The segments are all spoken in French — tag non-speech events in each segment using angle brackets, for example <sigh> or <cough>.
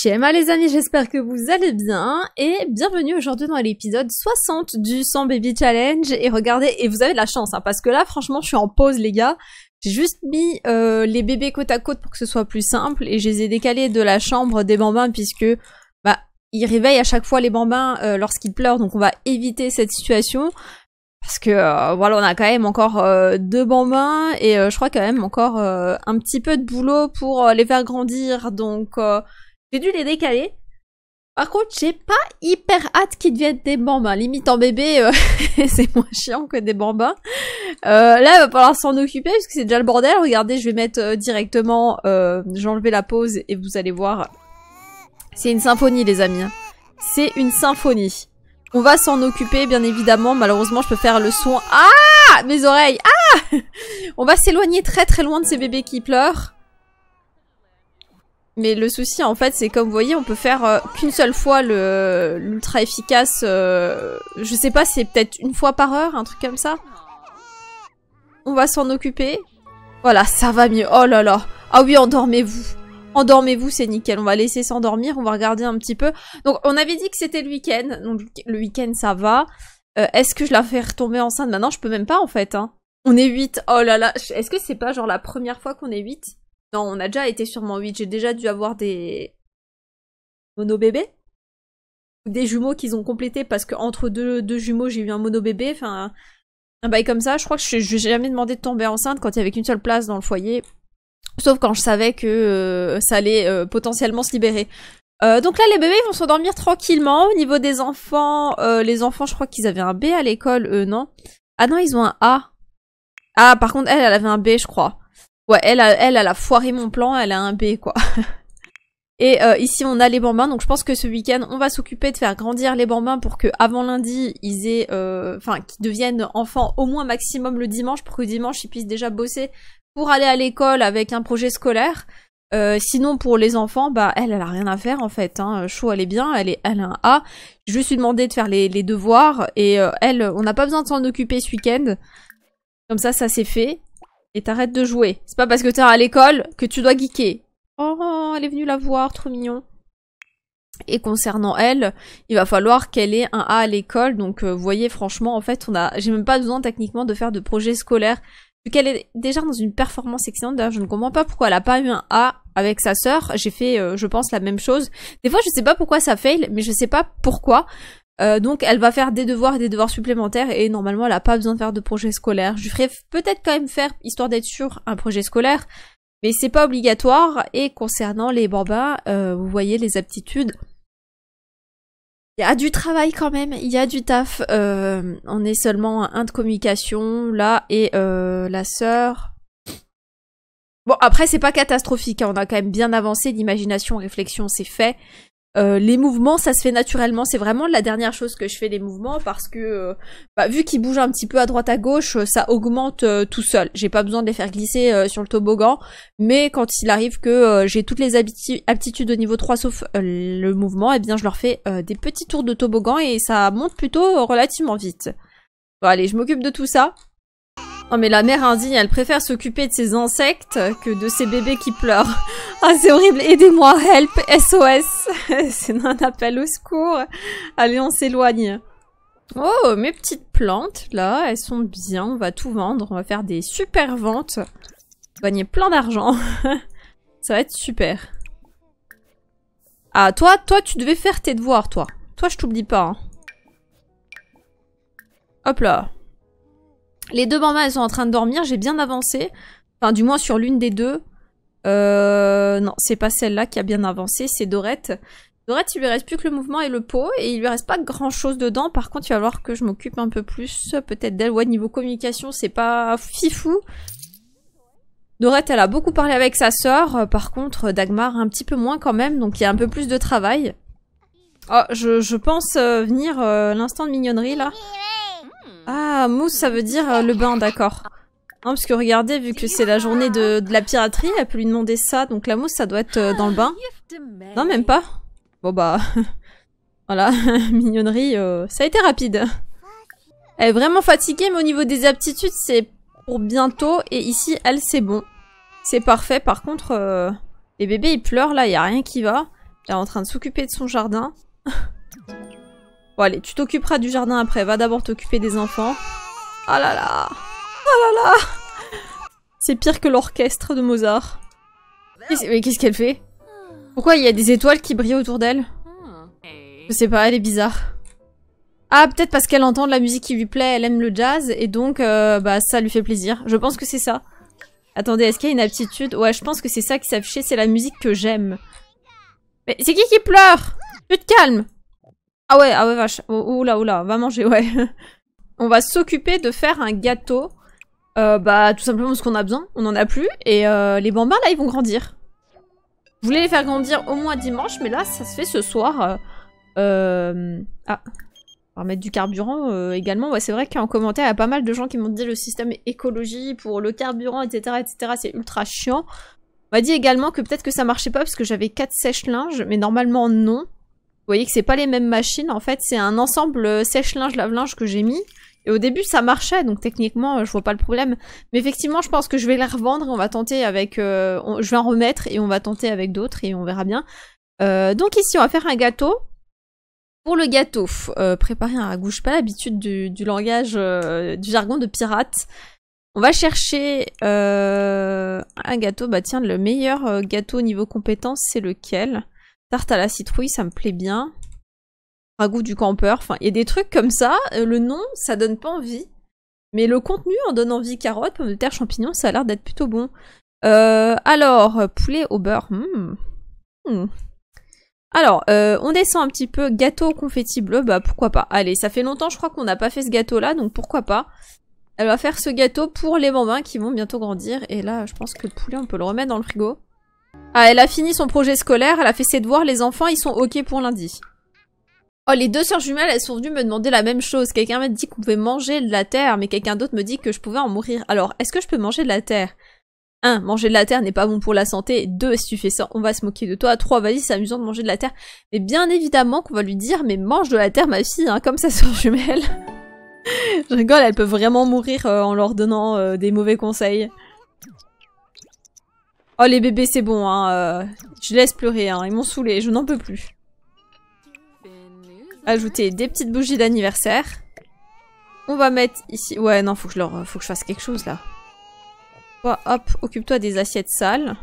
Shema les amis, j'espère que vous allez bien et bienvenue aujourd'hui dans l'épisode 60 du 100 Baby Challenge et regardez, et vous avez de la chance hein, parce que là franchement je suis en pause les gars, j'ai juste mis euh, les bébés côte à côte pour que ce soit plus simple et je les ai décalés de la chambre des bambins puisque bah ils réveillent à chaque fois les bambins euh, lorsqu'ils pleurent donc on va éviter cette situation parce que euh, voilà, on a quand même encore deux bambins et je crois quand même encore un petit peu de boulot pour les faire grandir. Donc j'ai dû les décaler. Par contre, j'ai pas hyper hâte qu'ils deviennent des bambins. Limite en bébé, euh, <laughs> c'est moins chiant que des bambins. Euh, là, il va falloir s'en occuper parce que c'est déjà le bordel. Regardez, je vais mettre euh, directement... Euh, j'ai la pause et vous allez voir. C'est une symphonie, les amis. Hein. C'est une symphonie. On va s'en occuper, bien évidemment. Malheureusement, je peux faire le son... Ah Mes oreilles Ah <laughs> On va s'éloigner très très loin de ces bébés qui pleurent. Mais le souci, en fait, c'est comme vous voyez, on peut faire euh, qu'une seule fois le l'ultra efficace. Euh, je sais pas, c'est peut-être une fois par heure, un truc comme ça. On va s'en occuper. Voilà, ça va mieux. Oh là là. Ah oui, endormez-vous. Endormez-vous, c'est nickel. On va laisser s'endormir, on va regarder un petit peu. Donc, on avait dit que c'était le week-end. Donc, le week-end, ça va. Euh, est-ce que je la fais retomber enceinte Maintenant, je peux même pas, en fait. Hein. On est 8. Oh là là. Est-ce que c'est pas genre la première fois qu'on est 8 non, on a déjà été sûrement 8. J'ai déjà dû avoir des mono-bébés. Des jumeaux qu'ils ont complétés parce qu'entre deux, deux jumeaux, j'ai eu un monobébé. bébé Enfin, un bail comme ça. Je crois que je n'ai jamais demandé de tomber enceinte quand il n'y avait qu'une seule place dans le foyer. Sauf quand je savais que euh, ça allait euh, potentiellement se libérer. Euh, donc là, les bébés vont s'endormir tranquillement. Au niveau des enfants, les enfants, je crois qu'ils avaient un B à l'école, eux, non Ah non, ils ont un A. Ah, par contre, elle, elle avait un B, je crois. Ouais, elle, a, elle, a foiré mon plan, elle a un B, quoi. <laughs> Et euh, ici on a les bambins, donc je pense que ce week-end on va s'occuper de faire grandir les bambins pour que avant lundi ils aient, euh, enfin qu'ils deviennent enfants au moins maximum le dimanche pour que dimanche ils puissent déjà bosser pour aller à l'école avec un projet scolaire. Euh, sinon pour les enfants, bah elle, elle a rien à faire en fait. Hein. Chou elle est bien, elle est, elle a un A. Je lui suis demandé de faire les, les devoirs et elle, on n'a pas besoin de s'en occuper ce week-end. Comme ça, ça s'est fait. Et t'arrêtes de jouer. C'est pas parce que t'es à l'école que tu dois geeker. Oh, elle est venue la voir, trop mignon. Et concernant elle, il va falloir qu'elle ait un A à l'école. Donc, vous euh, voyez, franchement, en fait, on a, j'ai même pas besoin techniquement de faire de projet scolaire. Vu qu'elle est déjà dans une performance excellente, d'ailleurs, je ne comprends pas pourquoi elle a pas eu un A avec sa sœur. J'ai fait, euh, je pense, la même chose. Des fois, je sais pas pourquoi ça fail, mais je sais pas pourquoi. Euh, donc elle va faire des devoirs et des devoirs supplémentaires et normalement elle a pas besoin de faire de projet scolaire. Je ferai peut-être quand même faire, histoire d'être sûr, un projet scolaire, mais c'est pas obligatoire. Et concernant les bambins, euh, vous voyez les aptitudes. Il y a du travail quand même, il y a du taf. Euh, on est seulement un de communication là et la sœur. Bon après c'est pas catastrophique, hein. on a quand même bien avancé, l'imagination, réflexion c'est fait. Euh, les mouvements, ça se fait naturellement. C'est vraiment la dernière chose que je fais les mouvements parce que euh, bah, vu qu'ils bougent un petit peu à droite à gauche, euh, ça augmente tout seul. J'ai pas besoin de les faire glisser sur le toboggan. Mais quand il arrive que j'ai toutes les aptitudes au niveau 3 sauf le mouvement, eh bien je leur fais des petits tours de toboggan et ça monte plutôt relativement vite. Bon allez, je m'occupe de tout ça. Non oh, mais la mère indigne, elle préfère s'occuper de ses insectes que de ses bébés qui pleurent. <laughs> Ah c'est horrible, aidez-moi, help, SOS <laughs> c'est un appel au secours. Allez, on s'éloigne. Oh, mes petites plantes, là, elles sont bien. On va tout vendre. On va faire des super ventes. gagner plein d'argent. <laughs> Ça va être super. Ah, toi, toi, tu devais faire tes devoirs, toi. Toi, je t'oublie pas. Hein. Hop là. Les deux mamans, elles sont en train de dormir. J'ai bien avancé. Enfin, du moins sur l'une des deux. Euh, non, c'est pas celle-là qui a bien avancé, c'est Dorette. Dorette, il lui reste plus que le mouvement et le pot, et il lui reste pas grand chose dedans. Par contre, il va falloir que je m'occupe un peu plus, peut-être d'elle. Ouais, niveau communication, c'est pas fifou. Dorette, elle a beaucoup parlé avec sa sœur. Par contre, Dagmar, un petit peu moins quand même, donc il y a un peu plus de travail. Oh, je, pense euh, venir euh, l'instant de mignonnerie, là. Ah, mousse, ça veut dire euh, le bain, d'accord. Non, hein, parce que regardez, vu que c'est la journée de, la piraterie, elle peut lui demander ça, donc la mousse, ça doit être euh, dans le bain. Non, même pas. Bon bah... <laughs> voilà, <laughs> mignonnerie, euh, ça a été rapide. Elle est vraiment fatiguée, mais au niveau des aptitudes, c'est pour bientôt, et ici, elle, c'est bon. C'est parfait, par contre, euh, les bébés, ils pleurent, là, il a rien qui va. Elle est en train de s'occuper de son jardin. <laughs> bon allez, tu t'occuperas du jardin après, va d'abord t'occuper des enfants. Ah oh là là Oh là là C'est pire que l'orchestre de Mozart. Mais qu'est-ce qu'elle fait Pourquoi il y a des étoiles qui brillent autour d'elle Je sais pas, elle est bizarre. Ah, peut-être parce qu'elle entend de la musique qui lui plaît, elle aime le jazz, et donc euh, bah ça lui fait plaisir. Je pense que c'est ça. Attendez, est-ce qu'il y a une aptitude Ouais, je pense que c'est ça qui s'affiche. c'est la musique que j'aime. Mais c'est qui qui pleure Tu te calmes Ah ouais, ah ouais, vache. Oula, oula, va manger, ouais. <laughs> On va s'occuper de faire un gâteau euh, bah tout simplement parce qu'on a besoin, on en a plus, et euh, les bambins là ils vont grandir. Je voulais les faire grandir au moins dimanche, mais là ça se fait ce soir. Euh... euh ah, on va mettre du carburant également. c'est vrai qu'en commentaire il y a pas mal de gens qui m'ont dit le système écologie pour le carburant, etc. etc. C'est ultra chiant. On m'a dit également que peut-être que ça marchait pas parce que j'avais 4 sèches-linges, mais normalement non. Vous voyez que c'est pas les mêmes machines, en fait c'est un ensemble sèche-linge, lave-linge que j'ai mis. Et au début, ça marchait, donc techniquement, euh, je vois pas le problème. Mais effectivement, je pense que je vais les revendre on va tenter avec... Euh, je vais en remettre et on va tenter avec d'autres et on verra bien. Euh, donc ici, on va faire un gâteau. Pour le gâteau, préparer un gouge pas l'habitude du, langage, du jargon de pirate. On va chercher un gâteau. Bah tiens, le meilleur gâteau au niveau compétence, c'est lequel Tarte à la citrouille, ça me plaît bien goût du campeur. Enfin, il y a des trucs comme ça. Euh, le nom, ça donne pas envie. Mais le contenu en donne envie. Carotte, pommes de terre, champignons, ça a l'air d'être plutôt bon. Euh, alors, poulet au beurre. Hmm, hmm. Alors, euh, on descend un petit peu. Gâteau au confetti bleu, bah pourquoi pas. Allez, ça fait longtemps, je crois qu'on n'a pas fait ce gâteau-là, donc pourquoi pas. Elle va faire ce gâteau pour les bambins qui vont bientôt grandir. Et là, je pense que le poulet, on peut le remettre dans le frigo. Ah, elle a fini son projet scolaire, elle a fait ses devoirs, les enfants, ils sont ok pour lundi. Oh, les deux sœurs jumelles, elles sont venues me demander la même chose. Quelqu'un m'a dit qu'on pouvait manger de la terre, mais quelqu'un d'autre me dit que je pouvais en mourir. Alors, est-ce que je peux manger de la terre 1. Manger de la terre n'est pas bon pour la santé. 2. Si tu fais ça, on va se moquer de toi. 3. Vas-y, c'est amusant de manger de la terre. Mais bien évidemment qu'on va lui dire, mais mange de la terre, ma fille, hein, comme sa <laughs> sœur jumelle. je rigole, elle peut vraiment mourir euh, en leur donnant euh, des mauvais conseils. Oh, les bébés, c'est bon, hein. Euh, je laisse pleurer, hein. Ils m'ont saoulé, je n'en peux plus ajouter des petites bougies d'anniversaire. On va mettre ici... Ouais, non, faut que je leur... Faut que je fasse quelque chose, là. hop, occupe-toi des assiettes sales.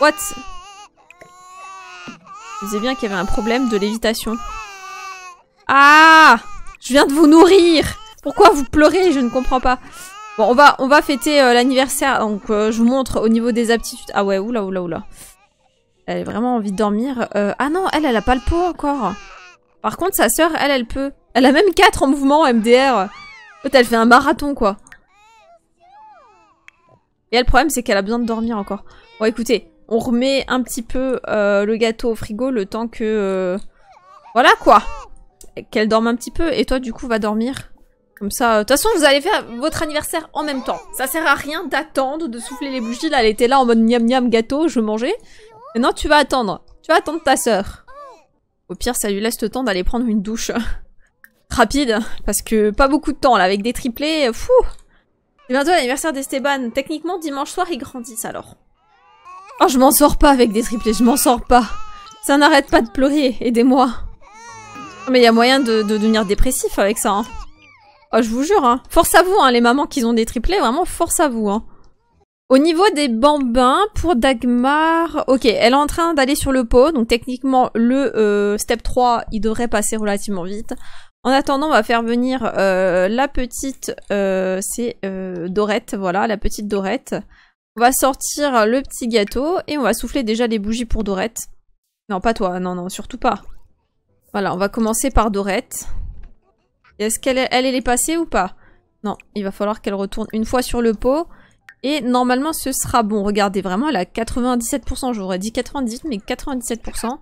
What Je disais bien qu'il y avait un problème de lévitation. Ah Je viens de vous nourrir Pourquoi vous pleurez Je ne comprends pas. Bon, on va, on va fêter euh, l'anniversaire. Donc, euh, je vous montre au niveau des aptitudes. Ah ouais, oula, oula, oula. Elle a vraiment envie de dormir. Euh, ah non, elle, elle a pas le pot encore. Par contre, sa sœur, elle, elle peut. Elle a même 4 en mouvement, MDR. elle fait un marathon, quoi. Et le problème, c'est qu'elle a besoin de dormir encore. Bon, écoutez, on remet un petit peu euh, le gâteau au frigo le temps que... Euh, voilà, quoi. Qu'elle dorme un petit peu. Et toi, du coup, va dormir. Comme ça, de toute façon, vous allez faire votre anniversaire en même temps. Ça sert à rien d'attendre, de souffler les bougies. Là, elle était là en mode miam niam gâteau, je mangeais. Non, tu vas attendre. Tu vas attendre ta sœur. Au pire, ça lui laisse le temps d'aller prendre une douche. <laughs> Rapide, parce que pas beaucoup de temps, là, avec des triplés, fou C'est bientôt l'anniversaire d'Esteban. Techniquement, dimanche soir, ils grandissent, alors. Oh, je m'en sors pas avec des triplés, je m'en sors pas Ça n'arrête pas de pleurer, aidez-moi oh, Mais il y a moyen de, devenir dépressif avec ça, hein. Oh, je vous jure, hein. Force à vous, hein, les mamans qui ont des triplés, vraiment, force à vous, hein. Au niveau des bambins, pour Dagmar, ok, elle est en train d'aller sur le pot, donc techniquement le euh, step 3, il devrait passer relativement vite. En attendant, on va faire venir euh, la petite, euh, c'est Dorette, voilà, la petite Dorette. On va sortir le petit gâteau et on va souffler déjà les bougies pour Dorette. Non, pas toi, non, non, surtout pas. Voilà, on va commencer par Dorette. Est-ce qu'elle elle est passée ou pas Non, il va falloir qu'elle retourne une fois sur le pot. Et normalement, ce sera bon. Regardez, vraiment, elle a 97%. aurais dit 90, mais 97%.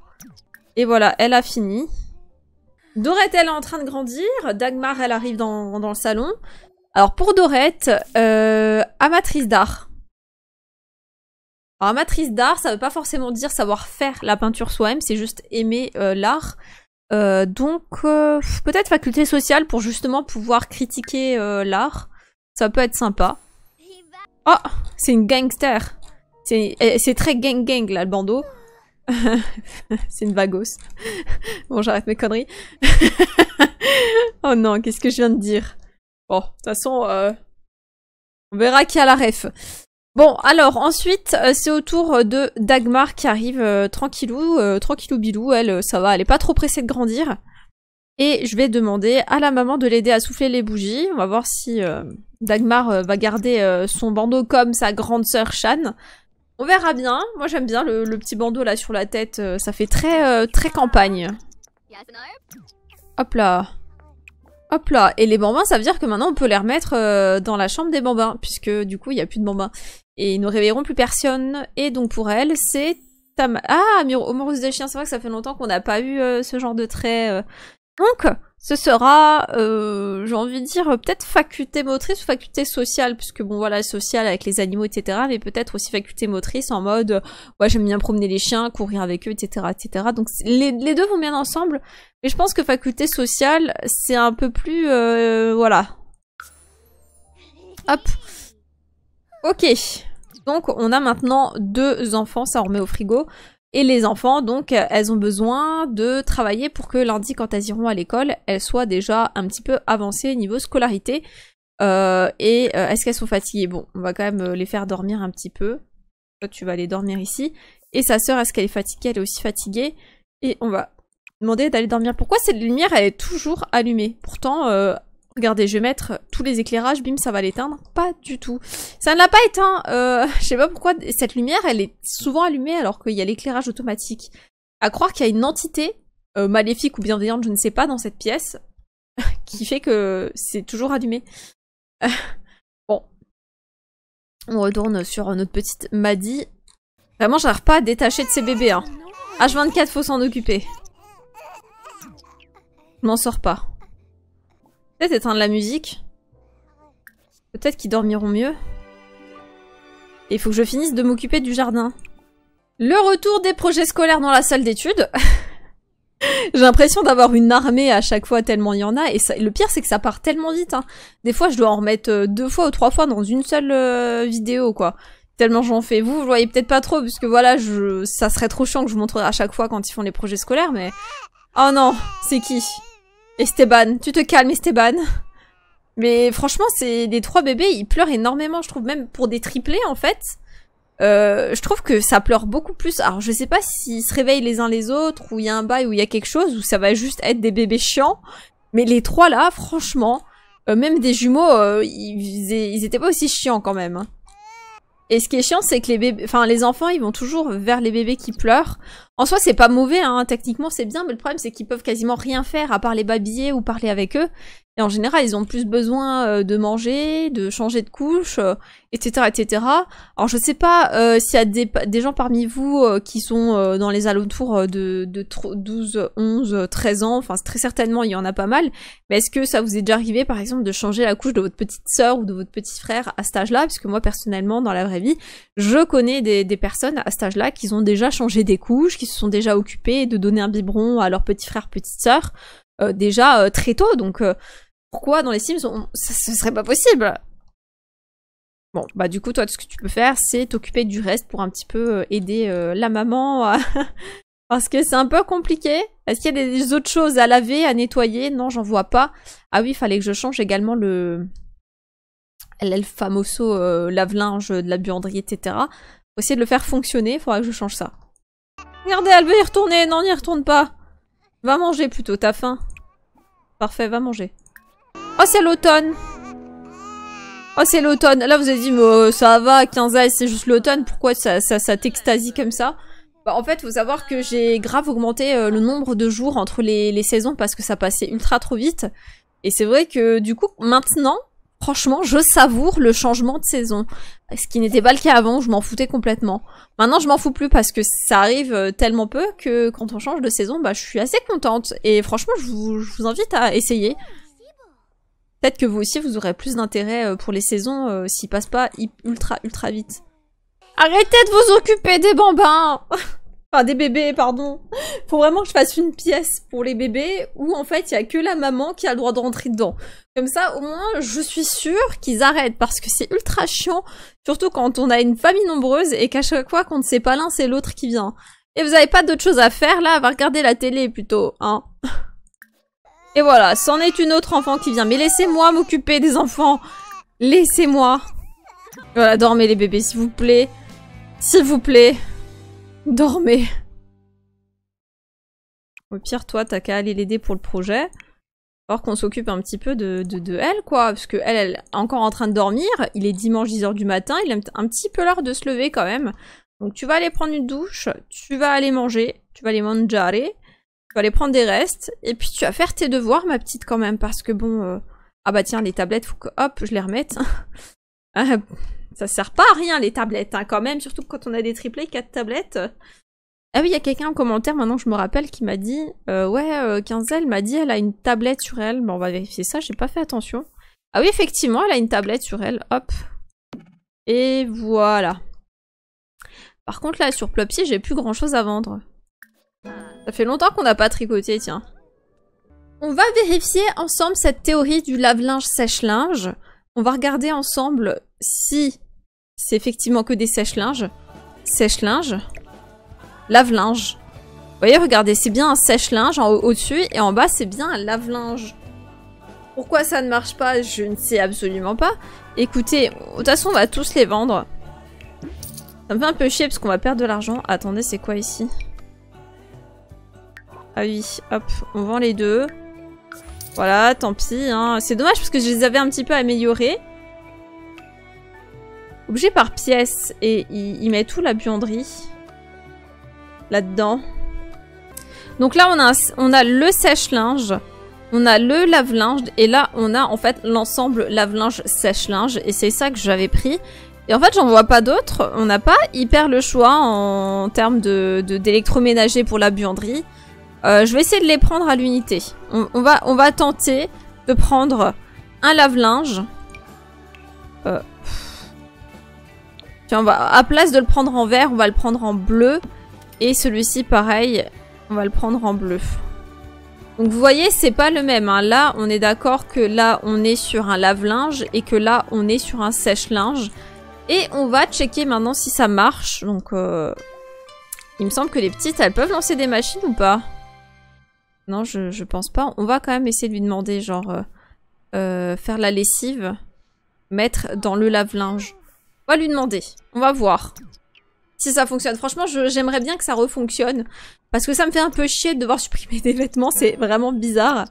Et voilà, elle a fini. Dorette, elle est en train de grandir. Dagmar, elle arrive dans, le salon. Alors, pour Dorette, euh, amatrice d'art. Alors, amatrice d'art, ça veut pas forcément dire savoir faire la peinture soi-même, c'est juste aimer euh, l'art. Euh, donc, peut-être faculté sociale pour justement pouvoir critiquer l'art. Ça peut être sympa. Oh C'est une gangster C'est eh, très gang-gang là, le bandeau. <laughs> c'est une vagos. <laughs> bon, j'arrête mes conneries. <laughs> oh non, qu'est-ce que je viens de dire Bon, de toute façon, euh, on verra qui a la ref. Bon, alors ensuite, euh, c'est au tour euh, de Dagmar qui arrive tranquillou, tranquillou bilou. Elle, ça va, elle est pas trop pressée de grandir. Et je vais demander à la maman de l'aider à souffler les bougies. On va voir si euh, Dagmar euh, va garder euh, son bandeau comme sa grande sœur Shan. On verra bien. Moi j'aime bien le, petit bandeau là sur la tête. ça fait très, très campagne. Hop là. Hop là. Et les bambins, ça veut dire que maintenant on peut les remettre dans la chambre des bambins. Puisque du coup il n'y a plus de bambins. Et ils ne réveilleront plus personne. Et donc pour elle, c'est... Ah, Amorose des chiens, c'est vrai que ça fait longtemps qu'on n'a pas eu ce genre de trait donc, ce sera, euh, j'ai envie de dire, peut-être faculté motrice ou faculté sociale, puisque bon voilà, sociale avec les animaux, etc., mais peut-être aussi faculté motrice en mode, ouais, j'aime bien promener les chiens, courir avec eux, etc., etc. Donc les, deux vont bien ensemble, mais je pense que faculté sociale, c'est un peu plus, euh, voilà. Hop. Ok. Donc on a maintenant deux enfants, ça on remet au frigo. Et les enfants, donc, euh, elles ont besoin de travailler pour que lundi, quand elles iront à l'école, elles soient déjà un petit peu avancées niveau scolarité. Euh, et euh, est-ce qu'elles sont fatiguées Bon, on va quand même les faire dormir un petit peu. Toi, tu vas aller dormir ici. Et sa sœur, est-ce qu'elle est fatiguée Elle est aussi fatiguée. Et on va demander d'aller dormir. Pourquoi cette lumière, elle est toujours allumée Pourtant, Regardez, je vais mettre tous les éclairages, bim, ça va l'éteindre. Pas du tout. Ça ne l'a pas éteint. Je euh, <laughs> je sais pas pourquoi cette lumière, elle est souvent allumée alors qu'il y a l'éclairage automatique. À croire qu'il y a une entité euh, maléfique ou bienveillante, je ne sais pas, dans cette pièce, <laughs> qui fait que c'est toujours allumé. <laughs> bon. On retourne sur notre petite Maddy. Vraiment, j'arrive pas à détacher de ces bébés. H24, hein. faut s'en occuper. Je m'en sors pas éteindre la musique. Peut-être qu'ils dormiront mieux. Et il faut que je finisse de m'occuper du jardin. Le retour des projets scolaires dans la salle d'études. <laughs> J'ai l'impression d'avoir une armée à chaque fois tellement il y en a. Et le pire c'est que ça part tellement vite. Hein. Des fois je dois en remettre euh, deux fois ou trois fois dans une seule euh, vidéo quoi. Tellement j'en fais. Vous, vous voyez peut-être pas trop parce que voilà, ça serait trop chiant que je vous montre à chaque fois quand ils font les projets scolaires. Mais... Oh non, c'est qui Esteban, tu te calmes Esteban. Mais franchement, c'est les trois bébés, ils pleurent énormément, je trouve, même pour des triplés en fait. Euh, je trouve que ça pleure beaucoup plus. Alors je sais pas s'ils se réveillent les uns les autres, ou il y a un bail, ou il y a quelque chose, ou ça va juste être des bébés chiants. Mais les trois là, franchement, euh, même des jumeaux, euh, ils, ils, étaient pas aussi chiants quand même. Hein. Et ce qui est chiant, c'est que les bébés, enfin les enfants, ils vont toujours vers les bébés qui pleurent. En soi, c'est pas mauvais, hein. techniquement c'est bien, mais le problème c'est qu'ils peuvent quasiment rien faire à part les babiller ou parler avec eux. Et en général, ils ont plus besoin euh, de manger, de changer de couche, etc., euh, etc. Alors je sais pas euh, s'il y a des, gens parmi vous qui sont dans les alentours de, 12, 11, 13 ans, enfin très certainement il y en a pas mal, mais est-ce que ça vous est déjà arrivé par exemple de changer la couche de votre petite sœur ou de votre petit frère à cet âge-là Parce que moi personnellement, dans la vraie vie, je connais des, personnes à cet âge-là qui ont déjà changé des couches, se sont déjà occupés de donner un biberon à leur petit frère petite sœurs, euh, déjà euh, très tôt. Donc euh, pourquoi dans les Sims, ce serait pas possible Bon, bah du coup, toi, ce que tu peux faire, c'est t'occuper du reste pour un petit peu aider la maman. <laughs> Parce que c'est un peu compliqué. Est-ce qu'il y a des autres choses à laver, à nettoyer Non, j'en vois pas. Ah oui, il fallait que je change également le... Le famoso lave-linge de la buanderie, etc. Faut essayer de le faire fonctionner, il faudra que je change ça. Regardez, elle veut y retourner. Non, n'y retourne pas. Va manger plutôt, t'as faim. Parfait, va manger. Oh, c'est l'automne. Oh, c'est l'automne. Là, vous avez dit, mais euh, ça va, 15 ans, c'est juste l'automne. Pourquoi ça, ça, ça t'extasie comme ça bah, En fait, faut savoir que j'ai grave augmenté euh, le nombre de jours entre les, les saisons parce que ça passait ultra trop vite. Et c'est vrai que du coup, maintenant, franchement, je savoure le changement de saison. Ce qui n'était pas le cas avant, je m'en foutais complètement. Maintenant, je m'en fous plus parce que ça arrive euh, tellement peu que quand on change de saison, bah, je suis assez contente. Et franchement, je vous, invite à essayer. Peut-être que vous aussi, vous aurez plus d'intérêt euh, pour les saisons s'ils euh, s'ils passent pas ultra ultra vite. Arrêtez de vous occuper des bambins <laughs> Enfin, des bébés, pardon. Faut vraiment que je fasse une pièce pour les bébés où, en fait, il y a que la maman qui a le droit de rentrer dedans. Comme ça, au moins, je suis sûre qu'ils arrêtent parce que c'est ultra chiant, surtout quand on a une famille nombreuse et qu'à chaque fois qu'on ne sait pas l'un, c'est l'autre qui vient. Et vous n'avez pas d'autre chose à faire, là, à regarder la télé, plutôt, hein. Et voilà, c'en est une autre enfant qui vient. Mais laissez-moi m'occuper des enfants. Laissez-moi. Voilà, dormez les bébés, s'il vous plaît. S'il vous plaît. Dormez Au pire, toi, t'as qu'à aller l'aider pour le projet. Or qu'on s'occupe un petit peu de, de, de, elle, quoi. Parce que elle, est encore en train de dormir. Il est dimanche 10h du matin. Il a un petit peu l'heure de se lever quand même. Donc tu vas aller prendre une douche. Tu vas aller manger. Tu vas aller manger. Tu vas aller prendre des restes. Et puis tu vas faire tes devoirs, ma petite, quand même. Parce que bon... Euh, ah bah tiens, les tablettes, faut que... Hop, je les remette. <laughs> Euh, ça sert pas à rien les tablettes, hein, quand même, surtout quand on a des triplés, quatre tablettes. Ah oui, il y a quelqu'un en commentaire, maintenant je me rappelle, qui m'a dit euh, Ouais, euh, Quinzel m'a dit elle a une tablette sur elle. Bon, on va vérifier ça, j'ai pas fait attention. Ah oui, effectivement, elle a une tablette sur elle. Hop. Et voilà. Par contre, là, sur Plopsy, j'ai plus grand chose à vendre. Ça fait longtemps qu'on n'a pas tricoté, tiens. On va vérifier ensemble cette théorie du lave-linge sèche-linge. On va regarder ensemble si c'est effectivement que des sèches-linges. Sèche-linge. Lave-linge. Vous voyez, regardez, c'est bien un sèche-linge au-dessus et en bas, c'est bien un lave-linge. Pourquoi ça ne marche pas, je ne sais absolument pas. Écoutez, de toute façon, on va tous les vendre. Ça me fait un peu chier parce qu'on va perdre de l'argent. Attendez, c'est quoi ici Ah oui, hop, on vend les deux. Voilà, tant pis. Hein. C'est dommage parce que je les avais un petit peu améliorés. Objet par pièce. Et il, met tout la buanderie là-dedans. Donc là, on a, on a le sèche-linge, on a le lave-linge, et là, on a en fait l'ensemble lave-linge, sèche-linge, et c'est ça que j'avais pris. Et en fait, j'en vois pas d'autres. On n'a pas hyper le choix en termes d'électroménager de, d'électroménager pour la buanderie. Euh, je vais essayer de les prendre à l'unité. On, va, on va tenter de prendre un lave-linge. Euh, Tiens, on va, à place de le prendre en vert, on va le prendre en bleu. Et celui-ci, pareil, on va le prendre en bleu. Donc vous voyez, c'est pas le même. Hein. Là, on est d'accord que là, on est sur un lave-linge et que là, on est sur un sèche-linge. Et on va checker maintenant si ça marche. Donc, euh, il me semble que les petites, elles peuvent lancer des machines ou pas Non, je, pense pas. On va quand même essayer de lui demander, genre, euh, euh, faire la lessive, mettre dans le lave-linge. On va lui demander. On va voir si ça fonctionne. Franchement, j'aimerais bien que ça refonctionne. Parce que ça me fait un peu chier de devoir supprimer <laughs> des vêtements. C'est vraiment bizarre.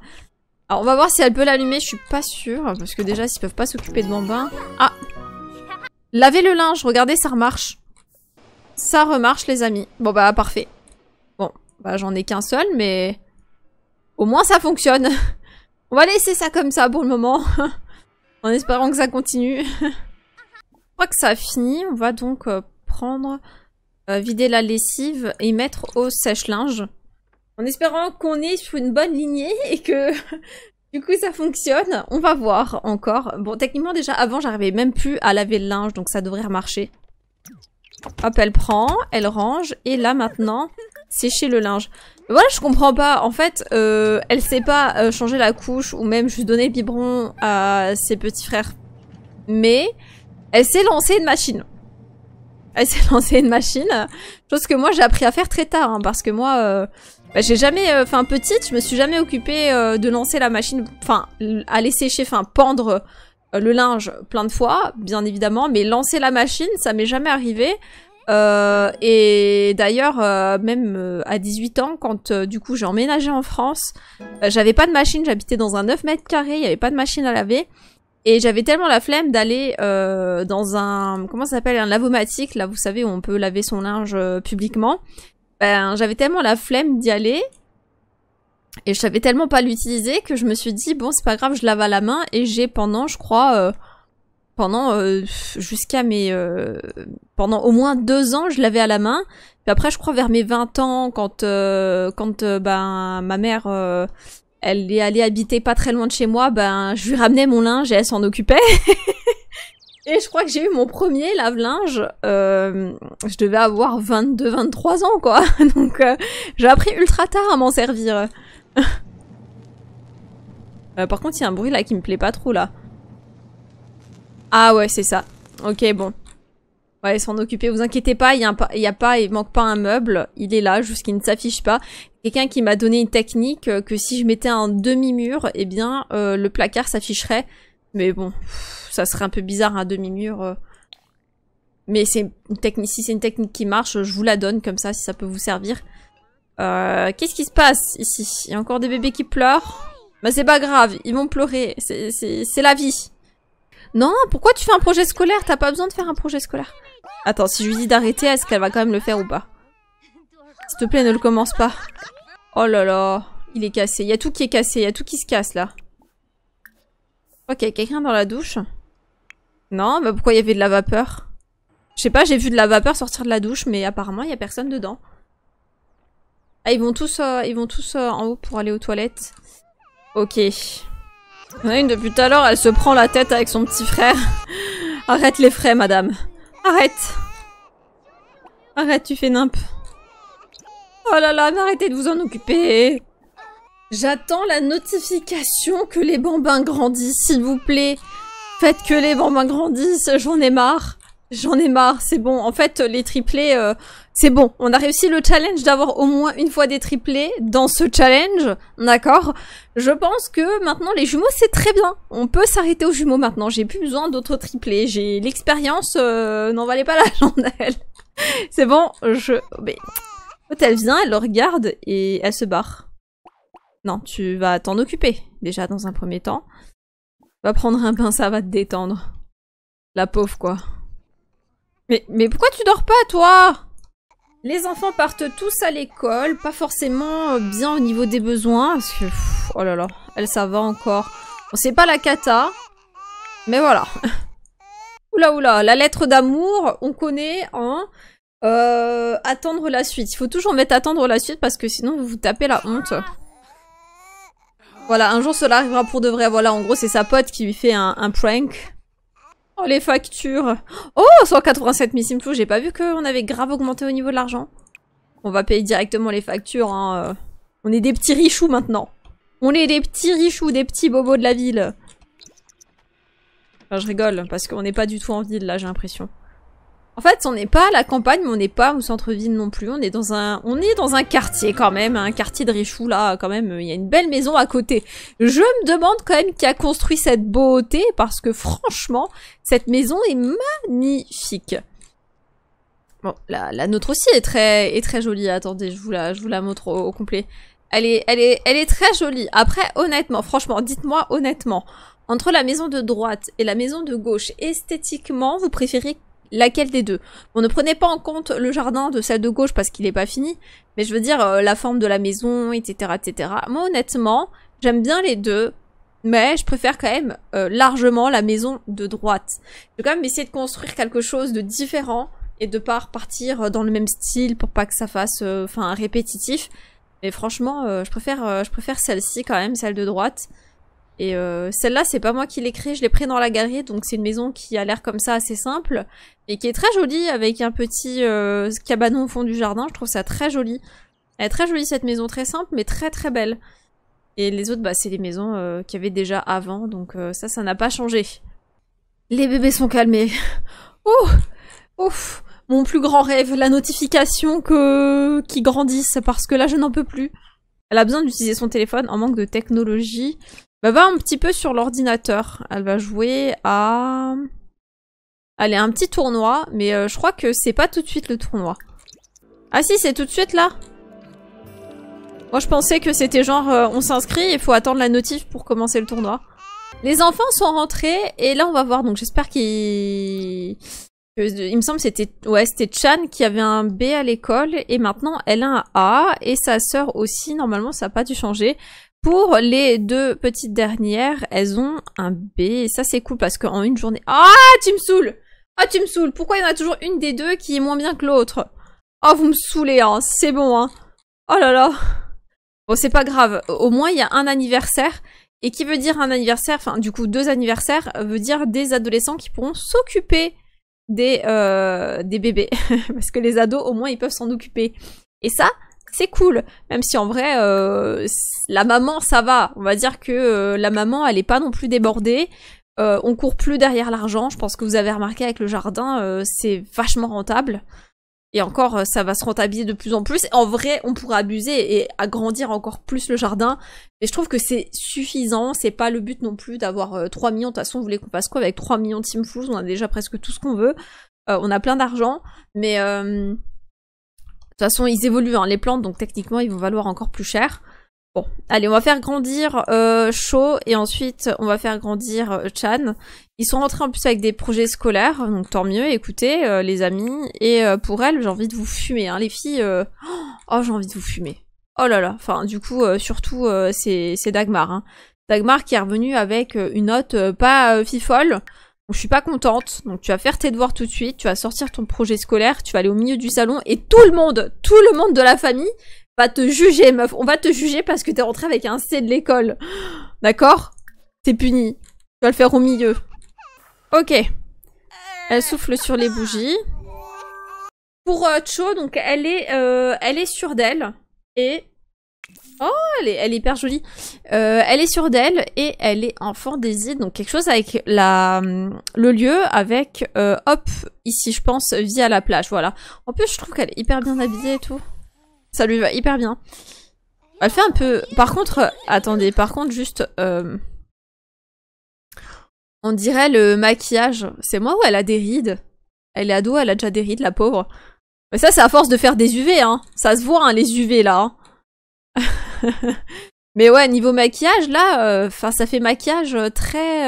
Alors, on va voir si elle peut l'allumer. Je suis pas sûre. Parce que déjà, s'ils peuvent pas s'occuper de mon bain. Ah Laver le linge. Regardez, ça remarche. Ça remarche, les amis. Bon, bah, parfait. Bon, bah, j'en ai qu'un seul, mais... Au moins, ça fonctionne. <laughs> on va laisser ça comme ça pour le moment. <laughs> en espérant que ça continue crois que ça a fini. On va donc euh, prendre, euh, vider la lessive et mettre au sèche-linge. En espérant qu'on est sur une bonne lignée et que <laughs> du coup ça fonctionne. On va voir encore. Bon, techniquement déjà avant j'arrivais même plus à laver le linge donc ça devrait remarcher. Hop, elle prend, elle range et là maintenant sécher le linge. Voilà, je comprends pas. En fait, euh, elle sait pas changer la couche ou même juste donner biberon à ses petits frères. Mais elle s'est lancée une machine. Elle s'est <laughs> lancée une machine. Chose que moi j'ai appris à faire très tard, hein, parce que moi, euh, bah, j'ai jamais, euh, enfin petite, je me suis jamais occupée euh, de lancer la machine, enfin à laisser sécher, enfin pendre euh, le linge plein de fois, bien évidemment, mais lancer la machine, ça m'est jamais arrivé. et d'ailleurs, même à 18 ans, quand du coup j'ai emménagé en France, j'avais pas de machine, j'habitais dans un 9 mètres carrés, il y avait pas de machine à laver. Et j'avais tellement la flemme d'aller euh, dans un comment ça s'appelle un lavomatique là vous savez où on peut laver son linge euh, publiquement. Ben j'avais tellement la flemme d'y aller et je savais tellement pas l'utiliser que je me suis dit bon c'est pas grave je lave à la main et j'ai pendant je crois euh, pendant jusqu'à mes pendant au moins deux ans je lavais à la main puis après je crois vers mes 20 ans quand quand ben ma mère elle est allée habiter pas très loin de chez moi, ben je lui ramenais mon linge et elle s'en occupait. <laughs> et je crois que j'ai eu mon premier lave-linge, euh, je devais avoir 22-23 ans quoi, <laughs> donc euh, j'ai appris ultra tard à m'en servir. <laughs> Euh, par contre il y a un bruit là qui me plaît pas trop là. Ah ouais c'est ça, ok bon. Ouais, s'en occuper. Vous inquiétez pas, il y, a, a pas, il manque pas un meuble. Il est là, juste qu'il ne s'affiche pas. Quelqu'un qui m'a donné une technique euh, que si je mettais un demi-mur, eh bien, euh, le placard s'afficherait. Mais bon, ça serait un peu bizarre un demi-mur. Euh. Mais c'est une technique. Si c'est une technique qui marche, je vous la donne comme ça, si ça peut vous servir. Qu'est-ce qui se passe ici Il y a encore des bébés qui pleurent. Bah c'est pas grave, ils vont pleurer. C'est la vie. Non, pourquoi tu fais un projet scolaire T'as pas besoin de faire un projet scolaire. Attends, si je lui dis d'arrêter, est-ce qu'elle va quand même le faire ou pas S'il te plaît, ne le commence pas. Oh là là, il est cassé. Il y a tout qui est cassé, il y a tout qui se casse là. Ok, quelqu'un dans la douche Non, bah pourquoi il y avait de la vapeur Je sais pas, j'ai vu de la vapeur sortir de la douche, mais apparemment il y a personne dedans. Ah, ils vont tous, euh, ils vont tous euh, en haut pour aller aux toilettes. Ok depuis tout à l'heure, elle se prend la tête avec son petit frère. Arrête les frais, madame. Arrête. Arrête, tu fais nimp. Oh là là, arrêtez de vous en occuper. J'attends la notification que les bambins grandissent, s'il vous plaît. Faites que les bambins grandissent, j'en ai marre. J'en ai marre, c'est bon. En fait, les triplés, euh, c'est bon. On a réussi le challenge d'avoir au moins une fois des triplés dans ce challenge, d'accord Je pense que maintenant, les jumeaux, c'est très bien. On peut s'arrêter aux jumeaux maintenant. J'ai plus besoin d'autres triplés. J'ai l'expérience, euh, n'en valait pas la chandelle. <laughs> c'est bon, je... Mais... elle vient, elle le regarde et elle se barre. Non, tu vas t'en occuper, déjà, dans un premier temps. Va prendre un bain, ça va te détendre. La pauvre, quoi. Mais, pourquoi tu dors pas, toi Les enfants partent tous à l'école, pas forcément euh, bien au niveau des besoins, parce que... oh là là, elle, ça va encore. On sait pas la cata, mais voilà. <laughs> oula, oula, la lettre d'amour, on connaît, hein euh, attendre la suite. Il faut toujours mettre attendre la suite parce que sinon vous vous tapez la honte. Voilà, un jour cela arrivera pour de vrai. Voilà, en gros, c'est sa pote qui lui fait un prank. Oh, les factures Oh, 187 000 simflou j'ai pas vu qu'on avait grave augmenté au niveau de l'argent. On va payer directement les factures, hein. Euh. On est des petits richoux maintenant. On est des petits richoux, des petits bobos de la ville. je rigole, parce qu'on n'est pas du tout en ville, là, j'ai l'impression. En fait, on n'est pas à la campagne, mais on n'est pas au centre-ville non plus. On est dans un, on est dans un quartier quand même, hein, un quartier de Richou là, quand même. Il y a une belle maison à côté. Je me demande quand même qui a construit cette beauté parce que franchement, cette maison est magnifique. Bon, la, la nôtre aussi est très, est très jolie. Attendez, je vous la, je vous la montre au, au complet. Elle est, elle est, elle est très jolie. Après, honnêtement, franchement, dites-moi honnêtement, entre la maison de droite et la maison de gauche, esthétiquement, vous préférez laquelle des deux On ne prenait pas en compte le jardin de celle de gauche parce qu'il n'est pas fini, mais je veux dire euh, la forme de la maison, etc., etc. Moi, honnêtement, j'aime bien les deux, mais je préfère quand même euh, largement la maison de droite. Je vais quand même essayer de construire quelque chose de différent et de pas repartir euh, dans le même style pour pas que ça fasse, enfin, répétitif. Mais franchement, je préfère, je préfère celle-ci quand même, celle de droite. Et euh, celle-là, c'est pas moi qui l'ai créée, je l'ai pris dans la galerie, donc c'est une maison qui a l'air comme ça assez simple, et qui est très jolie, avec un petit euh, cabanon au fond du jardin, je trouve ça très joli. Elle est très jolie cette maison, très simple, mais très très belle. Et les autres, bah, c'est les maisons euh, qu'il y avait déjà avant, donc ça, ça n'a pas changé. Les bébés sont calmés. <laughs> Oh Ouf Mon plus grand rêve, la notification que... qui grandissent, parce que là, je n'en peux plus. Elle a besoin d'utiliser son téléphone en manque de technologie. va va un petit peu sur l'ordinateur. Elle va jouer à... Allez, un petit tournoi, mais euh, je crois que c'est pas tout de suite le tournoi. Ah si, c'est tout de suite là Moi je pensais que c'était genre euh, on s'inscrit il faut attendre la notif pour commencer le tournoi. Les enfants sont rentrés et là on va voir, donc j'espère qu'ils... Euh, il me semble c'était ouais c'était Chan qui avait un B à l'école et maintenant elle a un A et sa sœur aussi normalement ça n'a pas dû changer. Pour les deux petites dernières, elles ont un B et ça c'est cool parce qu'en une journée ah tu me saoules ah tu me saoules pourquoi il y en a toujours une des deux qui est moins bien que l'autre oh vous me saoulez hein c'est bon hein oh là là bon c'est pas grave au moins il y a un anniversaire et qui veut dire un anniversaire enfin du coup deux anniversaires veut dire des adolescents qui pourront s'occuper des, euh, des bébés. <laughs> Parce que les ados, au moins, ils peuvent s'en occuper. Et ça, c'est cool. Même si en vrai, euh, la maman, ça va. On va dire que euh, la maman, elle n'est pas non plus débordée. on court plus derrière l'argent. Je pense que vous avez remarqué avec le jardin, c'est vachement rentable. Et encore, euh, ça va se rentabiliser de plus en plus. En vrai, on pourrait abuser et agrandir encore plus le jardin. Mais je trouve que c'est suffisant. C'est pas le but non plus d'avoir 3 euh, millions. De toute façon, vous voulez qu'on fasse quoi avec 3 millions de Team On a déjà presque tout ce qu'on veut. Euh, on a plein d'argent. Mais de toute façon, ils évoluent, hein, les plantes. Donc techniquement, ils vont valoir encore plus cher. Bon, allez, on va faire grandir euh, et ensuite on va faire grandir euh, Chan. Ils sont rentrés en plus avec des projets scolaires, donc tant mieux, écoutez, euh, les amis. Et euh, pour elle, j'ai envie de vous fumer, hein, les filles. Oh, j'ai envie de vous fumer. Oh là là, enfin, du coup, surtout, c'est Dagmar. Hein. Dagmar qui est revenue avec une note pas fifolle. Donc, je suis pas contente. Donc, tu vas faire tes devoirs tout de suite, tu vas sortir ton projet scolaire, tu vas aller au milieu du salon et tout le monde, tout le monde de la famille va te juger, meuf. On va te juger parce que t'es rentrée avec un C de l'école. D'accord T'es puni. Tu vas le faire au milieu. Ok. Elle souffle sur les bougies. Pour euh, Cho, donc elle est, euh, elle est sur d'elle. Et... Oh, elle est, elle est hyper jolie. Euh, elle est sur d'elle et elle est en îles. Donc quelque chose avec la, hum, le lieu, avec... hop, ici je pense, via la plage. Voilà. En plus, je trouve qu'elle est hyper bien habillée et tout. Ça lui va hyper bien. Elle fait un peu... Par contre, attendez, par contre, juste... Euh, on dirait le maquillage. C'est moi ou elle a des rides Elle est ado, elle a déjà des rides, la pauvre. Mais ça, c'est à force de faire des UV, hein. Ça se voit, hein, les UV, là. Hein. <laughs> Mais ouais, niveau maquillage, là, euh, enfin, ça fait maquillage euh, très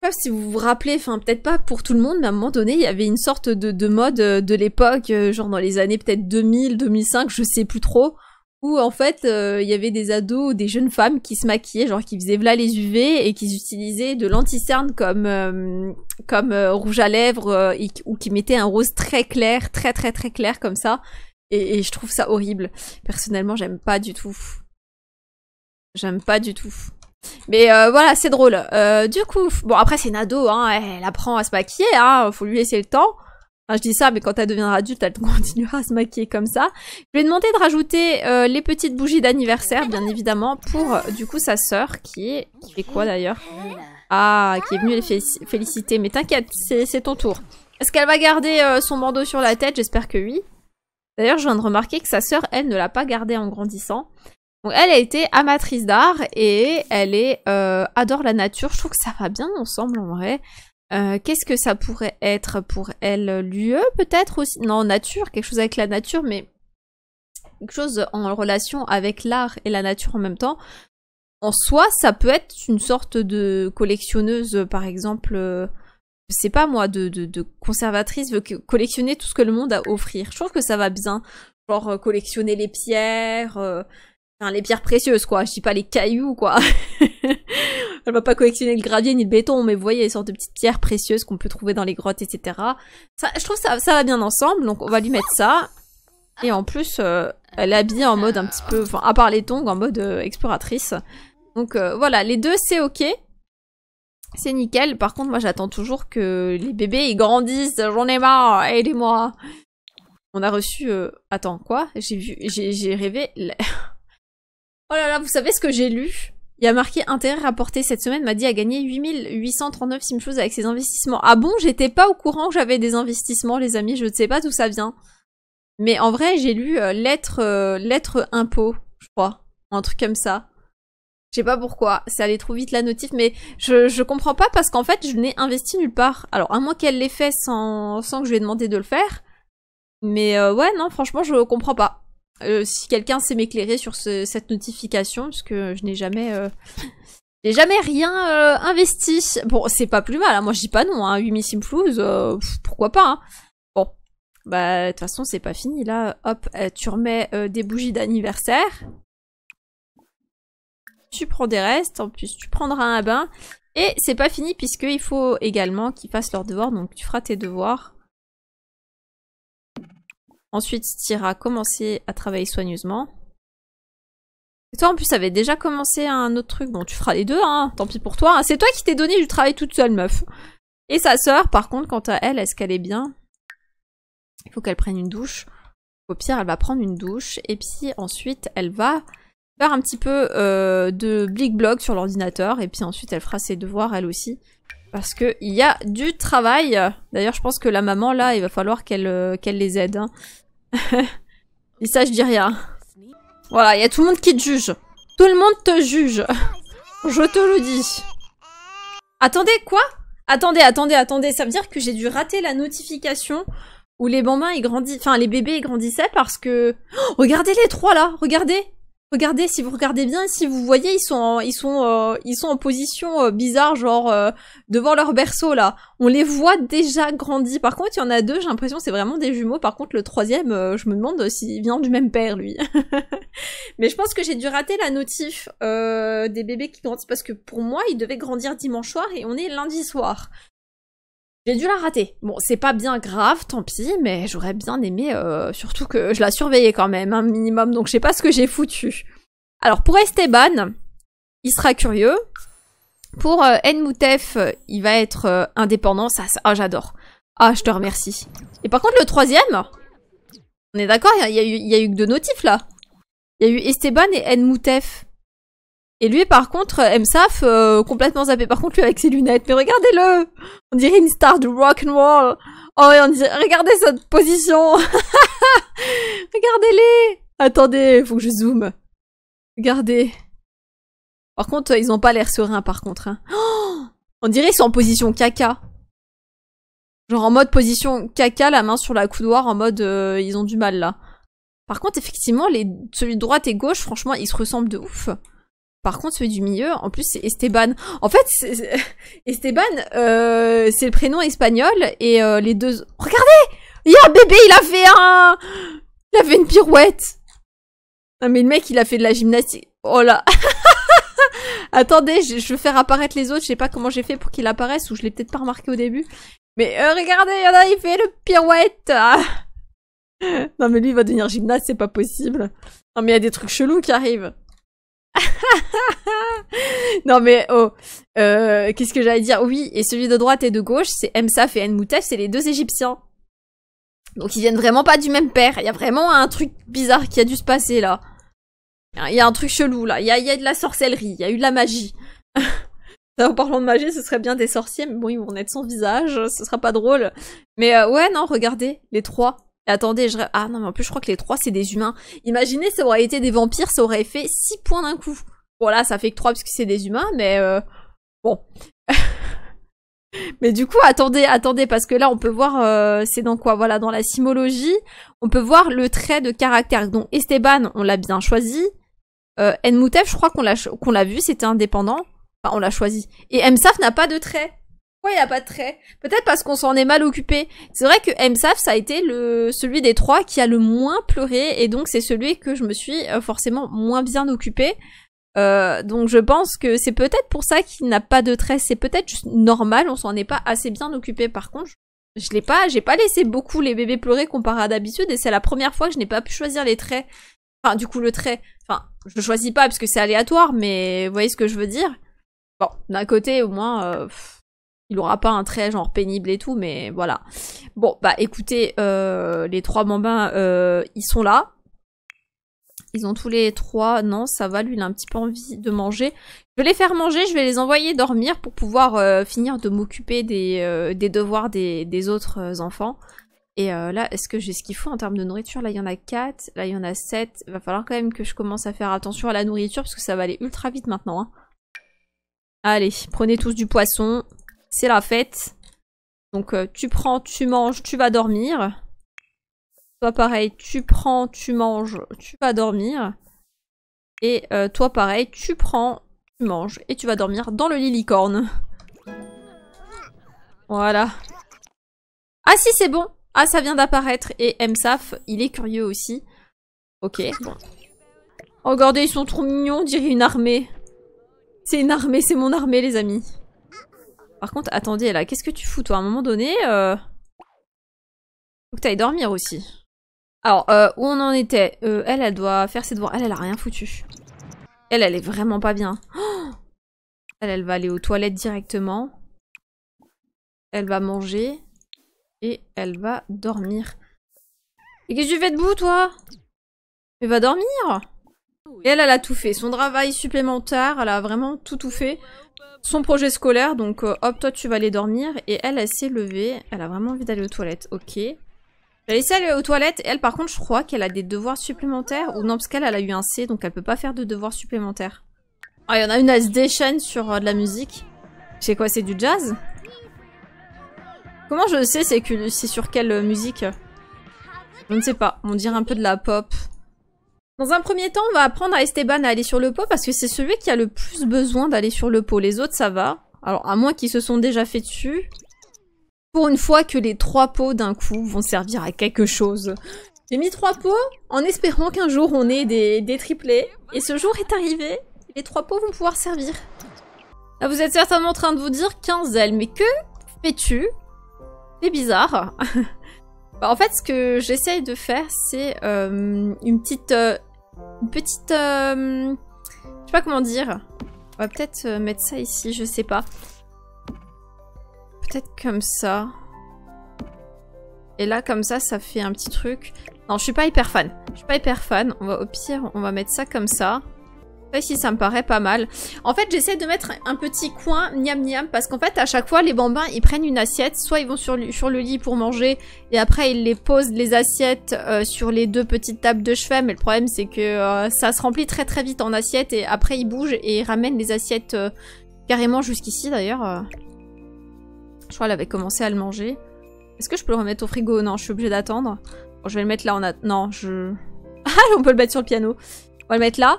pas si vous vous rappelez, enfin peut-être pas pour tout le monde, mais à un moment donné, il y avait une sorte de, mode euh, de l'époque, euh, genre dans les années peut-être 2000, 2005, je sais plus trop, où en fait euh, il y avait des ados, ou des jeunes femmes qui se maquillaient, genre qui faisaient v'là les UV et qui utilisaient de l'anticerne comme comme rouge à lèvres ou qui mettaient un rose très clair, très très très clair comme ça. et je trouve ça horrible. Personnellement, j'aime pas du tout. J'aime pas du tout. Mais euh, voilà, c'est drôle. Euh, du coup, bon après c'est Nado, hein, elle apprend à se maquiller, hein, faut lui laisser le temps. je dis ça, mais quand elle deviendra adulte, elle <laughs> continuera à se maquiller comme ça. Je lui ai demandé de rajouter euh, les petites bougies d'anniversaire, bien évidemment, pour du coup sa sœur qui est qui fait quoi d'ailleurs Ah, qui est venue les féliciter. Mais t'inquiète, c'est ton tour. Est-ce qu'elle va garder son bandeau sur la tête J'espère que oui. D'ailleurs, je viens de remarquer que sa sœur, elle, ne l'a pas gardé en grandissant elle a été amatrice d'art et elle est euh, adore la nature. Je trouve que ça va bien ensemble en vrai. Euh, qu'est-ce que ça pourrait être pour elle Lieu peut-être aussi Non, nature, quelque chose avec la nature, mais quelque chose en relation avec l'art et la nature en même temps. En soi, ça peut être une sorte de collectionneuse, par exemple, euh, je sais pas moi, de, de, conservatrice, collectionner tout ce que le monde a à offrir. Je trouve que ça va bien. Genre collectionner les pierres, les pierres précieuses, quoi. Je dis pas les cailloux, quoi. <laughs> Elle va pas collectionner le gravier ni le béton, mais vous voyez les sortes de petites pierres précieuses qu'on peut trouver dans les grottes, etc. Ça, je trouve ça, ça va bien ensemble, donc on va lui mettre ça. Et en plus, euh, elle habille en mode un petit peu... Enfin, à part les tongs, en mode euh, exploratrice. Donc euh, voilà, les deux, c'est ok. C'est nickel. Par contre, moi, j'attends toujours que les bébés, grandissent. J'en ai marre, aidez-moi. On a reçu... Attends, quoi J'ai vu... J'ai rêvé... Oh là là, vous savez ce que j'ai lu Il y a marqué intérêt rapporté cette semaine, m'a dit à gagner 8839 simchose avec ses investissements. Ah bon, j'étais pas au courant que j'avais des investissements, les amis, je ne sais pas d'où ça vient. Mais en vrai, j'ai lu euh, lettre, euh, lettre impôt, je crois. Un truc comme ça. Je sais pas pourquoi, c'est allé trop vite la notif, mais je, je comprends pas parce qu'en fait, je n'ai investi nulle part. Alors, à moins qu'elle l'ait fait sans, sans que je lui ai demandé de le faire. Mais euh, ouais, non, franchement, je comprends pas. Euh, si quelqu'un sait m'éclairer sur cette notification, parce que je n'ai jamais... Euh, <laughs> jamais rien euh, investi. Bon, c'est pas plus mal, hein. moi je dis pas non, hein. 8 pourquoi pas. Hein. Bon, bah de toute façon c'est pas fini là. Hop, tu remets des bougies d'anniversaire. Tu prends des restes, en plus tu prendras un bain. Et c'est pas fini puisqu'il faut également qu'ils fassent leurs devoirs, donc tu feras tes devoirs. Ensuite, Tira a commencé à travailler soigneusement. Et toi, en plus, avait déjà commencé un autre truc. Bon, tu feras les deux, hein. Tant pis pour toi. Hein. C'est toi qui t'es donné du travail toute seule, meuf. Et sa sœur, par contre, quant à elle, est-ce qu'elle est bien Il faut qu'elle prenne une douche. Au pire, elle va prendre une douche. Et puis ensuite, elle va faire un petit peu euh, de blick blog sur l'ordinateur. Et puis ensuite, elle fera ses devoirs, elle aussi. Parce que il y a du travail. D'ailleurs, je pense que la maman, là, il va falloir qu'elle euh, qu'elle les aide. Hein. Et ça, je dis rien. Voilà, il y a tout le monde qui te juge. Tout le monde te juge. Je te le dis. Attendez, quoi Attendez, attendez, attendez. Ça veut dire que j'ai dû rater la notification où les bambins, ils grandissent... Enfin, les bébés, ils grandissaient parce que... Oh, regardez les trois, là Regardez Regardez, si vous regardez bien, si vous voyez, ils sont en, ils sont euh, ils sont en position euh, bizarre, genre euh, devant leur berceau là. On les voit déjà grandis. Par contre, il y en a deux, j'ai l'impression c'est vraiment des jumeaux. Par contre, le troisième, je me demande s'il vient du même père lui. <laughs> Mais je pense que j'ai dû rater la notif des bébés qui grandissent parce que pour moi, ils devaient grandir dimanche soir et on est lundi soir. J'ai dû la rater. Bon, c'est pas bien grave, tant pis, mais j'aurais bien aimé, euh, surtout que je la surveillais quand même, un minimum, donc je sais pas ce que j'ai foutu. Alors, pour Esteban, il sera curieux. Pour euh, Enmoutef, il va être euh, indépendant, ça, ah, j'adore. Ah, je te remercie. Et par contre, le troisième, on est d'accord, il y, a eu que deux notifs, là. Il y a eu Esteban et Enmoutef. Et lui, par contre, euh, Msaf, euh, complètement zappé. Par contre, lui avec ses lunettes. Mais regardez-le On dirait une star du rock and roll. Oh, et on dirait... Regardez cette position <laughs> Regardez-les Attendez, faut que je zoome. Regardez. Par contre, ils ont pas l'air sereins, par contre. Hein. <gasps> on dirait qu'ils sont en position caca. Genre en mode position caca, la main sur la coudoir, en mode euh, ils ont du mal là. Par contre, effectivement, les, celui de droite et gauche, franchement, ils se ressemblent de ouf. Par contre, celui du milieu, en plus, c'est Esteban. En fait, Esteban, euh, c'est le prénom espagnol et euh, les deux. Regardez, il y a un bébé, il a fait un, il a fait une pirouette. Non, mais le mec, il a fait de la gymnastique. Oh là. <laughs> Attendez, je, vais faire apparaître les autres. Je sais pas comment j'ai fait pour qu'il apparaisse ou je l'ai peut-être pas remarqué au début. Mais euh, regardez, il y en a, il fait le pirouette. Ah <laughs> non mais lui, il va devenir gymnaste, c'est pas possible. Non mais il y a des trucs chelous qui arrivent. <laughs> non mais oh, euh, qu'est-ce que j'allais dire Oui, et celui de droite et de gauche, c'est Msaf et Moutaf c'est les deux Égyptiens. Donc ils viennent vraiment pas du même père. Il y a vraiment un truc bizarre qui a dû se passer là. Il y a un truc chelou là. Il y a, il y a de la sorcellerie, il y a eu de la magie. <laughs> en parlant de magie, ce serait bien des sorciers, mais bon, ils vont être sans visage, ce sera pas drôle. Mais euh, ouais, non, regardez, les trois, attendez, je... Ah non, mais en plus, je crois que les trois, c'est des humains. Imaginez, ça aurait été des vampires, ça aurait fait six points d'un coup. Bon, là, ça fait que 3 parce que c'est des humains, mais... Euh, bon. <laughs> mais du coup, attendez, attendez, parce que là, on peut voir... Euh, c'est dans quoi Voilà, dans la simologie, on peut voir le trait de caractère. Donc, Esteban, on l'a bien choisi. Euh, je crois qu'on l'a l'a vu, c'était indépendant. Enfin, on l'a choisi. Et Msaf n'a pas de trait. Pourquoi il a pas de traits Peut-être parce qu'on s'en est mal occupé. C'est vrai que MSAF, ça a été le celui des trois qui a le moins pleuré, et donc c'est celui que je me suis euh, forcément moins bien occupé. Euh, donc je pense que c'est peut-être pour ça qu'il n'a pas de traits. C'est peut-être juste normal, on s'en est pas assez bien occupé. Par contre, je, l'ai pas, j'ai pas laissé beaucoup les bébés pleurer comparé à d'habitude, et c'est la première fois que je n'ai pas pu choisir les traits. Enfin, du coup, le trait. Enfin, je choisis pas parce que c'est aléatoire, mais vous voyez ce que je veux dire. Bon, d'un côté, au moins. Euh, il aura pas un trait genre pénible et tout, mais voilà. Bon, bah écoutez, euh, les trois bambins, euh, ils sont là. Ils ont tous les trois, non, ça va, lui il a un petit peu envie de manger. Je vais les faire manger, je vais les envoyer dormir pour pouvoir euh, finir de m'occuper des, devoirs des, autres enfants. Et là, est-ce que j'ai ce qu'il faut en termes de nourriture Là, il y en a 4, là, il y en a 7. Va falloir quand même que je commence à faire attention à la nourriture parce que ça va aller ultra vite maintenant. Hein. Allez, prenez tous du poisson c'est la fête. Donc euh, tu prends, tu manges, tu vas dormir. Toi pareil, tu prends, tu manges, tu vas dormir. Et euh, toi pareil, tu prends, tu manges et tu vas dormir dans le lilicorne. Voilà. Ah si c'est bon Ah ça vient d'apparaître et Msaf, il est curieux aussi. Ok, regardez, ils sont trop mignons, on dirait une armée. C'est une armée, c'est mon armée les amis. Par contre, attendez, là, qu'est-ce que tu fous, toi À un moment donné, euh, faut que t'ailles dormir aussi. Alors, euh, où on en était euh, Elle, elle doit faire ses devoirs. Elle, elle a rien foutu. Elle, elle est vraiment pas bien. <gasps> elle, elle va aller aux toilettes directement. Elle va manger. Et elle va dormir. Et qu'est-ce que tu fais debout, toi Elle va dormir et elle, elle a tout fait. Son travail supplémentaire, elle a vraiment tout tout fait son projet scolaire. Donc euh, hop, toi tu vas aller dormir. Et elle, elle s'est levée. Elle a vraiment envie d'aller aux toilettes. Ok. Elle laissé aller aux toilettes. Elle, par contre, je crois qu'elle a des devoirs supplémentaires. Ou non, parce qu'elle, elle a eu un C, donc elle peut pas faire de devoirs supplémentaires. Ah, il y en a une, à se déchaîne sur euh, de la musique. C'est quoi, c'est du jazz Comment je sais c'est sur quelle euh, musique Je ne sais pas. On dirait un peu de la pop. Dans un premier temps, on va apprendre à Esteban à aller sur le pot parce que c'est celui qui a le plus besoin d'aller sur le pot. Les autres, ça va. Alors, à moins qu'ils se sont déjà fait dessus. Pour une fois que les trois pots d'un coup vont servir à quelque chose. J'ai mis trois pots en espérant qu'un jour on ait des, triplés. Et ce jour est arrivé. Les trois pots vont pouvoir servir. vous êtes certainement en train de vous dire, Quinzel, mais que fais-tu C'est bizarre. <laughs> Bah, en fait, ce que j'essaye de faire, c'est euh, une petite... Euh, une petite... Euh, je sais pas comment dire. On va peut-être euh, mettre ça ici, je sais pas. Peut-être comme ça. Et là, comme ça, ça fait un petit truc. Non, je suis pas hyper fan. Je suis pas hyper fan. On va, au pire, on va mettre ça comme ça sais si ça me paraît pas mal. En fait, j'essaie de mettre un petit coin niam niam parce qu'en fait, à chaque fois, les bambins, ils prennent une assiette. Soit ils vont sur, sur le lit pour manger et après, ils les posent, les assiettes, euh, sur les deux petites tables de chevet. Mais le problème, c'est que euh, ça se remplit très très vite en assiettes et après, ils bougent et ramènent les assiettes euh, carrément jusqu'ici d'ailleurs. Je crois qu'elle avait commencé à le manger. Est-ce que je peux le remettre au frigo Non, je suis obligée d'attendre. je vais le mettre là en a... Non, je... <laughs> Ah, on peut le mettre sur le piano. On va le mettre là.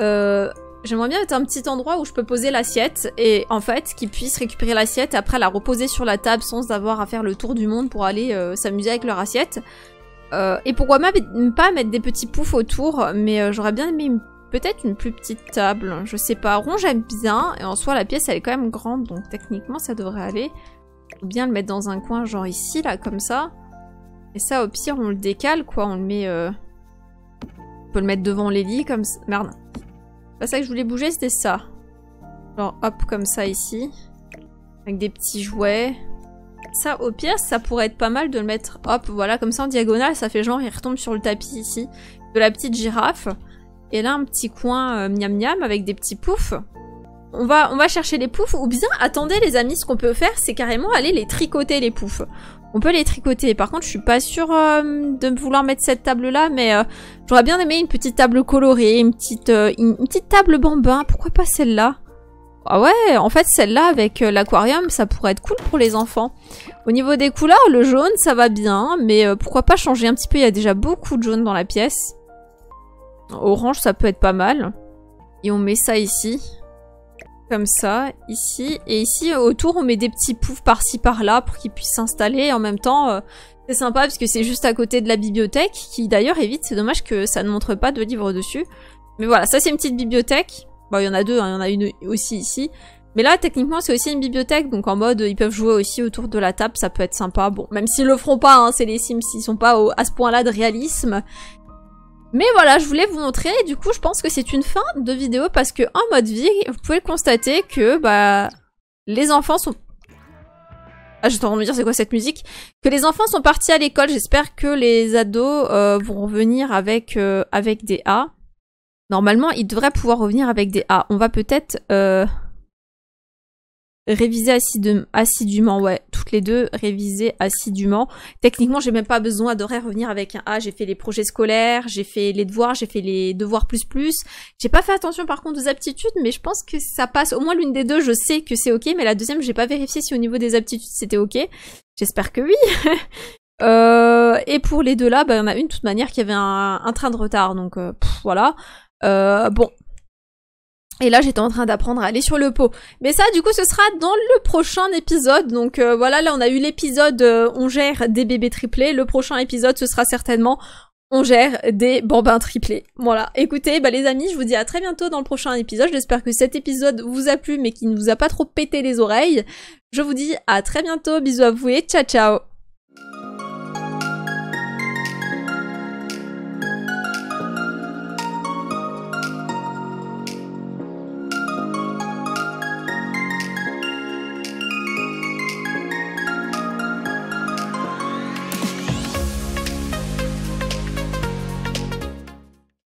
Euh, j'aimerais bien être un petit endroit où je peux poser l'assiette et en fait qu'ils puissent récupérer l'assiette et après la reposer sur la table sans avoir à faire le tour du monde pour aller euh, s'amuser avec leur assiette. Euh, et pourquoi même pas mettre des petits poufs autour, mais j'aurais bien aimé peut-être une plus petite table, je sais pas. Rond j'aime bien, et en soi la pièce elle est quand même grande, donc techniquement ça devrait aller. Ou bien le mettre dans un coin genre ici, là, comme ça. Et ça au pire on le décale quoi, on le met... On peut le mettre devant les comme ça. Merde. Pas bah, ça que je voulais bouger, c'était ça. Genre hop, comme ça ici. Avec des petits jouets. Ça, au pire, ça pourrait être pas mal de le mettre hop, voilà, comme ça en diagonale. Ça fait genre, il retombe sur le tapis ici. De la petite girafe. Et là, un petit coin euh, miam miam avec des petits poufs. On va, on va chercher les poufs. Ou bien, attendez les amis, ce qu'on peut faire, c'est carrément aller les tricoter les poufs. On peut les tricoter. Par contre, je suis pas sûre euh, de vouloir mettre cette table-là, mais euh, j'aurais bien aimé une petite table colorée, une petite, euh, une, petite table bambin. Pourquoi pas celle-là Ah ouais, en fait, celle-là avec l'aquarium, ça pourrait être cool pour les enfants. Au niveau des couleurs, le jaune, ça va bien, mais pourquoi pas changer un petit peu Il y a déjà beaucoup de jaune dans la pièce. Orange, ça peut être pas mal. Et on met ça ici comme ça, ici. Et ici, euh, autour, on met des petits poufs par-ci, par-là pour qu'ils puissent s'installer. en même temps, euh, c'est sympa parce que c'est juste à côté de la bibliothèque, qui d'ailleurs évite, C'est dommage que ça ne montre pas de livres dessus. Mais voilà, ça c'est une petite bibliothèque. Bon, il y en a deux, hein. il y en a une aussi ici. Mais là, techniquement, c'est aussi une bibliothèque, donc en mode, ils peuvent jouer aussi autour de la table, ça peut être sympa. Bon, même s'ils le feront pas, hein, c'est les Sims, ils sont pas à ce point-là de réalisme. Mais voilà, je voulais vous montrer, du coup, je pense que c'est une fin de vidéo, parce que en mode vie, vous pouvez constater que, bah, les enfants sont... Ah, j'étais en me dire, c'est quoi cette musique Que les enfants sont partis à l'école, j'espère que les ados euh, vont revenir avec, euh, avec des A. Normalement, ils devraient pouvoir revenir avec des A. On va peut-être... Euh, Réviser assidûment, ouais, toutes les deux, réviser assidûment. Techniquement, j'ai même pas besoin de revenir avec un A, j'ai fait les projets scolaires, j'ai fait les devoirs, j'ai fait les devoirs plus plus. J'ai pas fait attention par contre aux aptitudes, mais je pense que ça passe. Au moins l'une des deux, je sais que c'est ok, mais la deuxième, j'ai pas vérifié si au niveau des aptitudes c'était ok. J'espère que oui. <laughs> Euh, et pour les deux là, bah, il y en a une de toute manière qui avait un, train de retard, donc euh, voilà. Euh, bon, et là, j'étais en train d'apprendre à aller sur le pot. Mais ça, du coup, ce sera dans le prochain épisode. Donc euh, voilà, là, on a eu l'épisode euh, On gère des bébés triplés. Le prochain épisode, ce sera certainement On gère des bambins triplés. Voilà. Écoutez, bah les amis, je vous dis à très bientôt dans le prochain épisode. J'espère que cet épisode vous a plu, mais qui ne vous a pas trop pété les oreilles. Je vous dis à très bientôt. Bisous à vous et ciao ciao